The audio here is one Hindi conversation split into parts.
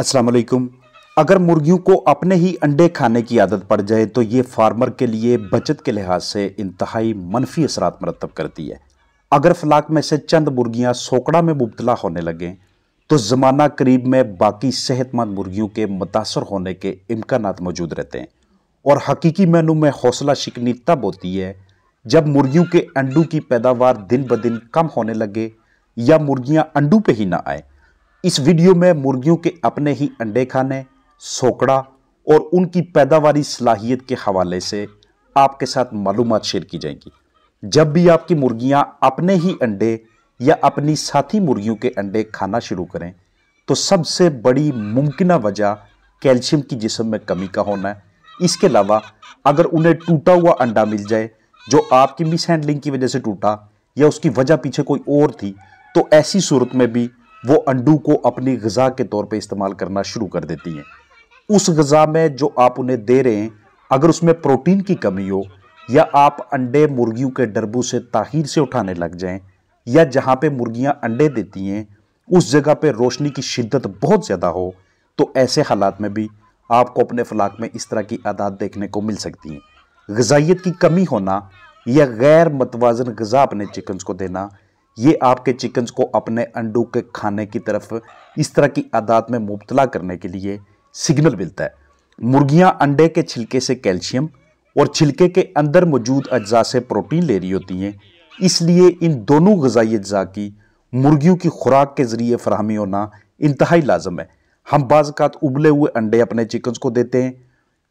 अस्सलाम वालेकुम अगर मुर्गियों को अपने ही अंडे खाने की आदत पड़ जाए तो ये फार्मर के लिए बचत के लिहाज से इंतहाई मनफी असरात मरतब करती है अगर फलाक में से चंद मुर्गियाँ सोकड़ा में मुबतला होने लगें तो ज़माना करीब में बाकी सेहतमंद मुर्गियों के मुतासर होने के इम्कान मौजूद रहते हैं और हकीकी मेनू में हौसला शिकनी तब होती है जब मुर्गियों के अंडों की पैदावार दिन ब दिन कम होने लगे या मुर्गियाँ अंडों पर ही ना आए इस वीडियो में मुर्गियों के अपने ही अंडे खाने सोकड़ा और उनकी पैदावारी सलाहियत के हवाले से आपके साथ मालूम शेयर की जाएंगी जब भी आपकी मुर्गियां अपने ही अंडे या अपनी साथी मुर्गियों के अंडे खाना शुरू करें तो सबसे बड़ी मुमकिन वजह कैल्शियम की जिसम में कमी का होना है इसके अलावा अगर उन्हें टूटा हुआ अंडा मिल जाए जो आपकी मिस हैंडलिंग की वजह से टूटा या उसकी वजह पीछे कोई और थी तो ऐसी सूरत में भी वो अंडू को अपनी गज़ा के तौर पे इस्तेमाल करना शुरू कर देती हैं उस गज़ा में जो आप उन्हें दे रहे हैं अगर उसमें प्रोटीन की कमी हो या आप अंडे मुर्गियों के डरबू से ताहिर से उठाने लग जाएं या जहाँ पे मुर्गियाँ अंडे देती हैं उस जगह पे रोशनी की शिद्दत बहुत ज़्यादा हो तो ऐसे हालात में भी आपको अपने फलाक में इस तरह की आदात देखने को मिल सकती हैं गजाइत की कमी होना या गैर मतवाजन गज़ा अपने चिकन्स को देना ये आपके चिकन्स को अपने अंडों के खाने की तरफ इस तरह की आदात में मुबतला करने के लिए सिग्नल मिलता है मुर्गियां अंडे के छिलके से कैल्शियम और छिलके के अंदर मौजूद अज्जा से प्रोटीन ले रही होती हैं इसलिए इन दोनों गजाई अज्जा की मुर्गियों की खुराक के ज़रिए फ्राहमी होना इंतहाई लाजम है हम बाज़ात उबले हुए अंडे अपने चिकन्स को देते हैं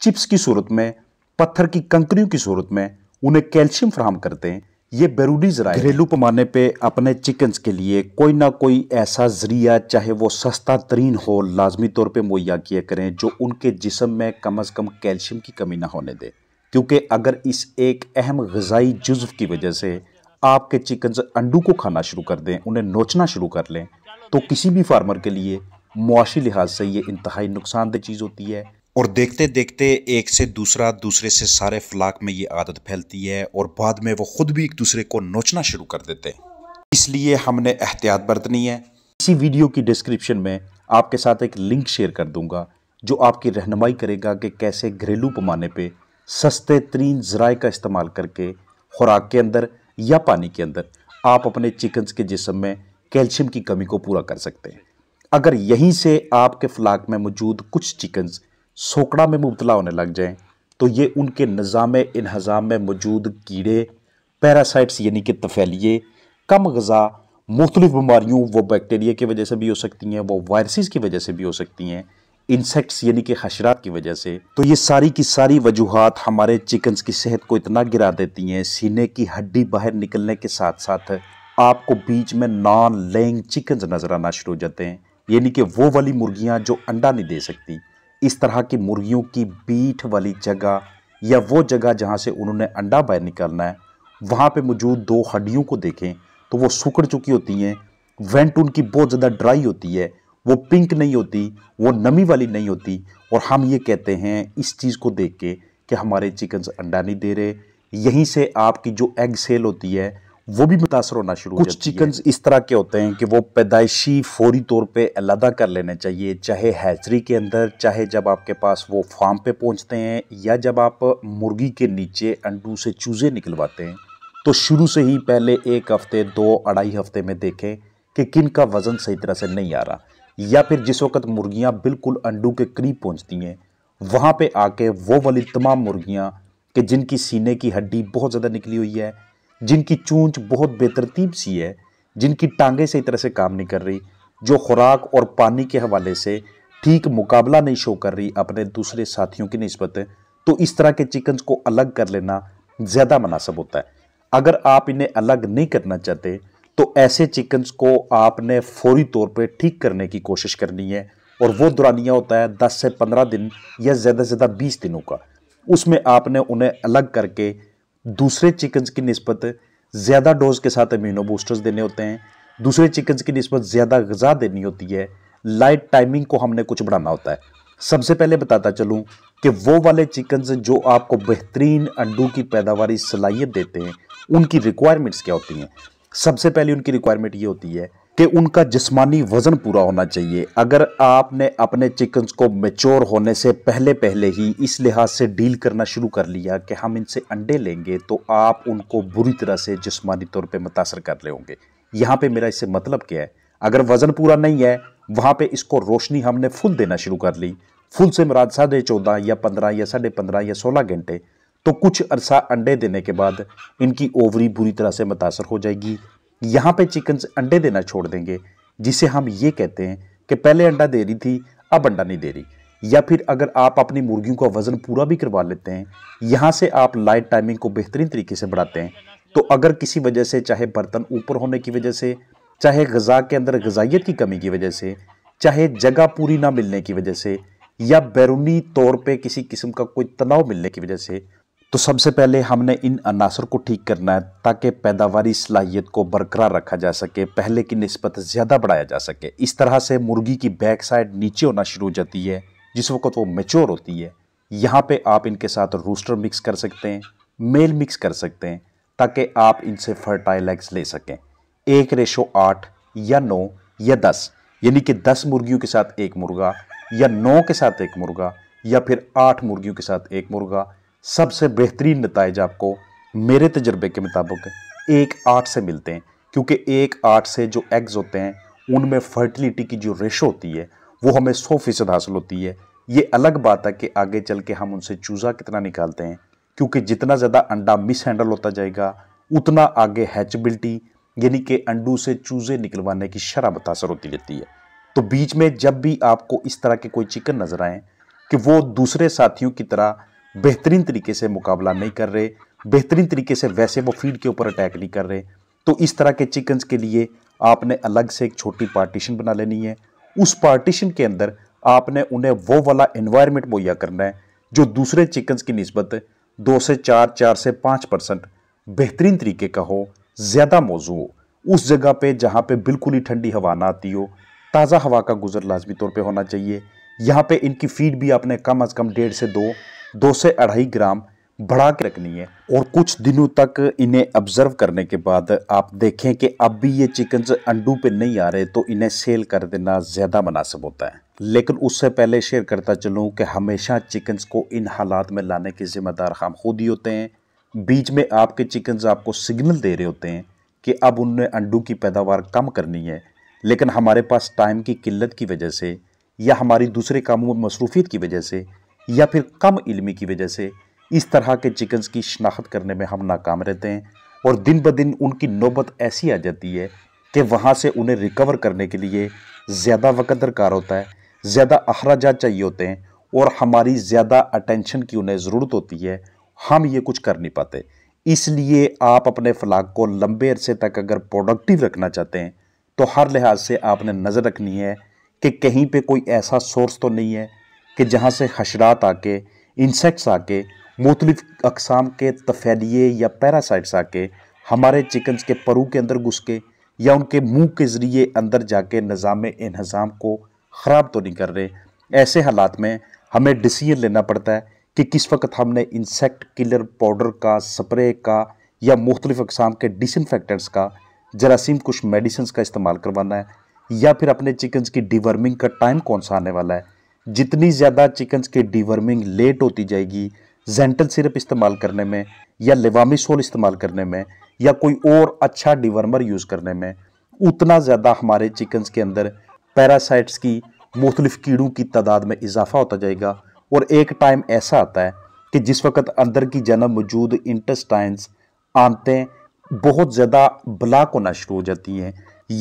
चिप्स की सूरत में पत्थर की कंकरियों की सूरत में उन्हें कैल्शियम फ्राहम करते हैं ये बैरूनी जरा घरेलू पैमाने पे अपने चिकन्स के लिए कोई ना कोई ऐसा जरिया चाहे वो सस्ता तरीन हो लाजमी तौर पे मुहैया किया करें जो उनके जिसम में कम अज़ कम कैल्शियम की कमी ना होने दे क्योंकि अगर इस एक अहम गज़ाई जुज्व की वजह से आपके चिकन्स अंडू को खाना शुरू कर दें उन्हें नोचना शुरू कर लें तो किसी भी फार्मर के लिए मुआशी लिहाज से ये इंतहाई नुकसानदेह चीज़ होती है और देखते देखते एक से दूसरा दूसरे से सारे फ्लाक में ये आदत फैलती है और बाद में वो ख़ुद भी एक दूसरे को नोचना शुरू कर देते हैं इसलिए हमने एहतियात बरतनी है इसी वीडियो की डिस्क्रिप्शन में आपके साथ एक लिंक शेयर कर दूंगा जो आपकी रहनमाई करेगा कि कैसे घरेलू पैमाने पर सस्ते तरीन ज़राए का इस्तेमाल करके खुराक के अंदर या पानी के अंदर आप अपने चिकन्स के जिसम में कैल्शियम की कमी को पूरा कर सकते हैं अगर यहीं से आपके फ्लाक में मौजूद कुछ चिकन्स सोकड़ा में मुबतला होने लग जाएँ तो ये उनके निज़ाम इन्हज़ाम में मौजूद कीड़े पैरासाइट्स यानी कि तफैलिए कम गज़ा मुख्तलिफ बीमारियों वो बैक्टीरिया की वजह से भी हो सकती हैं वो वायरसेस की वजह से भी हो सकती हैं इंसेक्ट्स यानी कि हशरात की वजह से तो ये सारी की सारी वजूहत हमारे चिकन्स की सेहत को इतना गिरा देती हैं सीने की हड्डी बाहर निकलने के साथ साथ आपको बीच में नॉन लेइंग चिकन्स नज़र आना शुरू हो जाते हैं यानी कि वो वाली मुर्गियाँ जो अंडा नहीं दे सकती इस तरह की मुर्गियों की बीठ वाली जगह या वो जगह जहाँ से उन्होंने अंडा बाहर निकालना है वहाँ पे मौजूद दो हड्डियों को देखें तो वो सूखड़ चुकी होती हैं वेंट उनकी बहुत ज़्यादा ड्राई होती है वो पिंक नहीं होती वो नमी वाली नहीं होती और हम ये कहते हैं इस चीज़ को देख के कि हमारे चिकन्स अंडा नहीं दे रहे यहीं से आपकी जो एग सेल होती है वो भी मुतासर होना शुरू कुछ चिकन इस तरह के होते हैं कि वो पैदाइशी फौरी तौर पे अलहदा कर लेने चाहिए चाहे हैचरी के अंदर चाहे जब आपके पास वो फार्म पे पहुंचते हैं या जब आप मुर्गी के नीचे अंडू से चूज़े निकलवाते हैं तो शुरू से ही पहले एक हफ्ते दो अढ़ाई हफ्ते में देखें कि किन का वज़न सही तरह से नहीं आ रहा या फिर जिस वक्त मुर्गियाँ बिल्कुल अंडू के करीब पहुँचती हैं वहाँ पर आके वो वाली तमाम मुर्गियाँ कि जिनकी सीने की हड्डी बहुत ज़्यादा निकली हुई है जिनकी चूंच बहुत बेतरतीब सी है जिनकी टांगे सही तरह से काम नहीं कर रही जो खुराक और पानी के हवाले से ठीक मुकाबला नहीं शो कर रही अपने दूसरे साथियों की नस्बत तो इस तरह के चिकन्स को अलग कर लेना ज़्यादा मुनासब होता है अगर आप इन्हें अलग नहीं करना चाहते तो ऐसे चिकन्स को आपने फौरी तौर पे ठीक करने की कोशिश करनी है और वो दुरानिया होता है 10 से 15 दिन या ज़्यादा से ज़्यादा 20 दिनों का उसमें आपने उन्हें अलग करके दूसरे चिकन्स की नस्बत ज़्यादा डोज के साथ अमीनो बूस्टर्स देने होते हैं दूसरे चिकन्स की नस्बत ज़्यादा गज़ा देनी होती है लाइट टाइमिंग को हमने कुछ बढ़ाना होता है सबसे पहले बताता चलूँ कि वो वाले चिकन्स जो आपको बेहतरीन अंडों की पैदावारी सलाहियत देते हैं उनकी रिक्वायरमेंट्स क्या होती हैं सबसे पहले उनकी रिक्वायरमेंट ये होती है कि उनका जिस्मानी वज़न पूरा होना चाहिए अगर आपने अपने चिकन्स को मेच्योर होने से पहले पहले ही इस लिहाज से डील करना शुरू कर लिया कि हम इनसे अंडे लेंगे तो आप उनको बुरी तरह से जिस्मानी तौर पे मुतासर कर रहे होंगे यहाँ पर मेरा इससे मतलब क्या है अगर वज़न पूरा नहीं है वहाँ पर इसको रोशनी हमने फुल देना शुरू कर ली फुल से मराद साढ़े चौदह या पंद्रह या साढ़े पंद्रह या सोलह घंटे तो कुछ अरसा अंडे देने के बाद इनकी ओवरी बुरी तरह से मुतासर हो जाएगी यहाँ पे चिकन अंडे देना छोड़ देंगे जिसे हम ये कहते हैं कि पहले अंडा दे रही थी अब अंडा नहीं दे रही या फिर अगर आप अपनी मुर्गियों का वज़न पूरा भी करवा लेते हैं यहाँ से आप लाइट टाइमिंग को बेहतरीन तरीके से बढ़ाते हैं तो अगर किसी वजह से चाहे बर्तन ऊपर होने की वजह से चाहे गज़ा के अंदर गजाइत की कमी की वजह से चाहे जगह पूरी ना मिलने की वजह से या बैरूनी तौर पे किसी किस्म का कोई तनाव मिलने की वजह से तो सबसे पहले हमने इन अनासर को ठीक करना है ताकि पैदावारी सलाहियत को बरकरार रखा जा सके पहले की नस्बत ज़्यादा बढ़ाया जा सके इस तरह से मुर्गी की बैक साइड नीचे होना शुरू हो जाती है जिस वक्त वो मेच्योर होती है यहाँ पे आप इनके साथ रूस्टर मिक्स कर सकते हैं मेल मिक्स कर सकते हैं ताकि आप इनसे फर्टाइल एग्स ले सकें एक रेशो आठ या नौ या दस यानी कि दस मुर्गियों के साथ एक मुर्गा या नौ के साथ एक मुर्गा या फिर आठ मुर्गियों के साथ एक मुर्गा सबसे बेहतरीन नतज आपको मेरे तजर्बे के मुताबिक एक आठ से मिलते हैं क्योंकि एक आठ से जो एग्ज़ होते हैं उनमें फर्टिलिटी की जो रेशो होती है वो हमें सौ फीसद हासिल होती है ये अलग बात है कि आगे चल के हम उनसे चूज़ा कितना निकालते हैं क्योंकि जितना ज़्यादा अंडा मिस हैंडल होता जाएगा उतना आगे हैचबिलिटी यानी कि अंडू से चूज़े निकलवाने की शराब असर होती रहती है तो बीच में जब भी आपको इस तरह के कोई चिकन नज़र आए कि वो दूसरे साथियों की तरह हम्म। बेहतरीन तरीके से मुकाबला नहीं कर रहे बेहतरीन तरीके से वैसे वो फीड के ऊपर अटैक नहीं कर रहे तो इस तरह के चिकन्स के लिए आपने अलग से एक छोटी पार्टीशन बना लेनी है उस पार्टीशन के अंदर आपने उन्हें वो वाला इन्वायरमेंट मुहैया करना है जो दूसरे चिकन्स की नस्बत दो से चार चार से पाँच परसेंट बेहतरीन तरीके का हो ज़्यादा मौजू हो उस जगह पे जहाँ पे बिल्कुल ही ठंडी हवा ना आती हो ताज़ा हवा का गुजर लाजमी तौर पे होना चाहिए यहाँ पे इनकी फीड भी आपने कम अज़ कम डेढ़ से दो दो से अढ़ाई ग्राम बढ़ा के रखनी है और कुछ दिनों तक इन्हें ऑब्जर्व करने के बाद आप देखें कि अब भी ये चिकन अंडू पे नहीं आ रहे तो इन्हें सेल कर देना ज़्यादा मुनासिब होता है लेकिन उससे पहले शेयर करता चलूँ कि हमेशा चिकन्स को इन हालात में लाने के ज़िम्मेदार हम खुद ही होते हैं बीच में आपके चिकन्स आपको सिग्नल दे रहे होते हैं कि अब उनने अंडू की पैदावार कम करनी है लेकिन हमारे पास टाइम की किल्लत की वजह से या हमारी दूसरे कामों में मसरूफियत की वजह से या फिर कम इलमी की वजह से इस तरह के चिकन्स की शनाख्त करने में हम नाकाम रहते हैं और दिन ब दिन उनकी नौबत ऐसी आ जाती है कि वहाँ से उन्हें रिकवर करने के लिए ज़्यादा वक्त दरकार होता है ज़्यादा अखराज चाहिए होते हैं और हमारी ज़्यादा अटेंशन की उन्हें ज़रूरत होती है हम ये कुछ कर नहीं पाते इसलिए आप अपने फ्लाग को लंबे अरसे तक अगर प्रोडक्टिव रखना चाहते हैं तो हर लिहाज से आपने नज़र रखनी है कि कहीं पे कोई ऐसा सोर्स तो नहीं है कि जहाँ से हशरात आके इंसेक्ट्स आके मुख्तलिफ़ अकसाम के तफैलिए या पैरासाइट्स आके हमारे चिकन्स के परू के अंदर घुस के या उनके मुंह के ज़रिए अंदर जाके निज़ाम इन्हज़ाम को ख़राब तो नहीं कर रहे ऐसे हालात में हमें डिसीजन लेना पड़ता है कि किस वक्त हमने इंसेक्ट किलर पाउडर का स्प्रे का या मुख्तलिफ़ अकसाम के डिसइनफेक्टेंट्स का जरासीम कुछ मेडिसिन का इस्तेमाल करवाना है या फिर अपने चिकन्स की डिवर्मिंग का टाइम कौन सा आने वाला है जितनी ज़्यादा चिकन्स की डिवर्मिंग लेट होती जाएगी जेंटल सिरप इस्तेमाल करने में या लिवामिसोल इस्तेमाल करने में या कोई और अच्छा डिवर्मर यूज़ करने में उतना ज़्यादा हमारे चिकन्स के अंदर पैरासाइट्स की मुख्तलिफ कीड़ों की तादाद में इजाफा होता जाएगा और एक टाइम ऐसा आता है कि जिस वक्त अंदर की जन्म मौजूद इंटेस्टाइंस आंतें बहुत ज़्यादा ब्लाक होना शुरू हो जाती हैं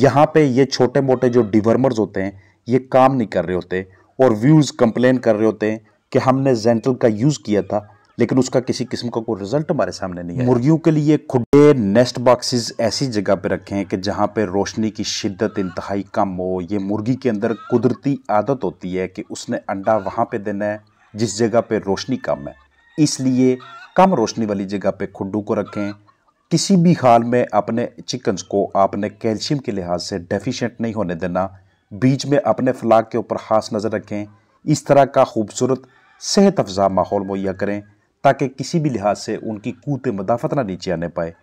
यहाँ पे ये छोटे मोटे जो डिवर्मर्स होते हैं ये काम नहीं कर रहे होते और व्यूज़ कंप्लेन कर रहे होते हैं कि हमने जेंटल का यूज़ किया था लेकिन उसका किसी किस्म का कोई रिजल्ट हमारे सामने नहीं है मुर्गियों के लिए खुडे नेस्ट बॉक्सेस ऐसी जगह रखे रखें कि जहाँ पे रोशनी की शिद्दत इंतहाई कम हो ये मुर्गी के अंदर कुदरती आदत होती है कि उसने अंडा वहाँ पे देना है जिस जगह पे रोशनी कम है इसलिए कम रोशनी वाली जगह पे खुडू को रखें किसी भी हाल में अपने चिकन्स को आपने कैल्शियम के लिहाज से डेफिशेंट नहीं होने देना बीच में अपने फलाक के ऊपर खास नज़र रखें इस तरह का खूबसूरत सेहत अफजा माहौल मुहैया करें ताकि किसी भी लिहाज से उनकी कूत मदाफत ना नीचे आने पाए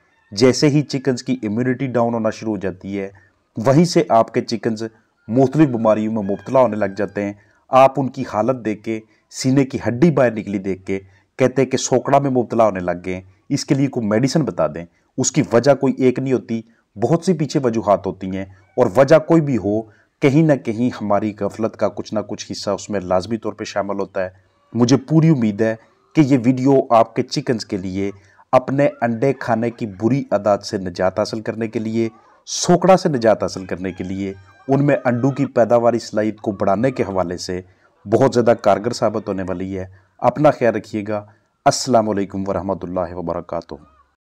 जैसे ही चिकन्स की इम्यूनिटी डाउन होना शुरू हो जाती है वहीं से आपके चिकन्स मुख्तु बीमारियों में मुबतला होने लग जाते हैं आप उनकी हालत देख के सीने की हड्डी बाहर निकली देख के कहते हैं कि सोकड़ा में मुबतला होने लग गए इसके लिए कोई मेडिसिन बता दें उसकी वजह कोई एक नहीं होती बहुत सी पीछे वजूहत होती हैं और वजह कोई भी हो कहीं ना कहीं हमारी गफलत का कुछ ना कुछ हिस्सा उसमें लाजमी तौर पर शामिल होता है मुझे पूरी उम्मीद है कि ये वीडियो आपके चिकन्स के लिए अपने अंडे खाने की बुरी आदत से निजात हासिल करने के लिए सोकड़ा से निजात हासिल करने के लिए उनमें अंडों की पैदावार सलाहित को बढ़ाने के हवाले से बहुत ज़्यादा कारगर साबित होने वाली है अपना ख्याल रखिएगा असलकम वरहमल वर्का